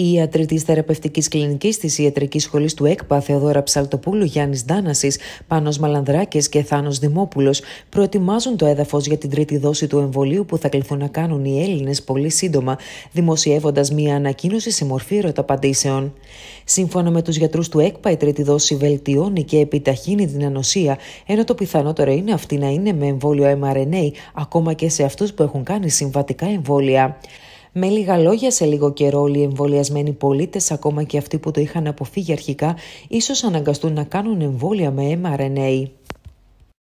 Η ιατροί της Θεραπευτικής Κλινικής της Ιατρικής Σχολής του ΕΚΠΑ, Θεοδόρα Ψαλτοπούλου, Γιάννης Ντάναση, Πάνος Μαλανδράκης και Θάνος Δημόπουλος, προετοιμάζουν το έδαφος για την τρίτη δόση του εμβολίου που θα κληθούν να κάνουν οι Έλληνες πολύ σύντομα, δημοσιεύοντας μία ανακοίνωση σε μορφή ερωταπαντήσεων. Σύμφωνα με τους γιατρούς του ΕΚΠΑ, η τρίτη δόση βελτιώνει και επιταχύνει την ανοσία, ενώ το πιθανότερο είναι αυτή να είναι με εμβόλιο mRNA, ακόμα και σε αυτούς που έχουν κάνει συμβατικά εμβόλια. Με λίγα λόγια, σε λίγο καιρό όλοι οι εμβολιασμένοι πολίτες, ακόμα και αυτοί που το είχαν αποφύγει αρχικά, ίσως αναγκαστούν να κάνουν εμβόλια με mRNA.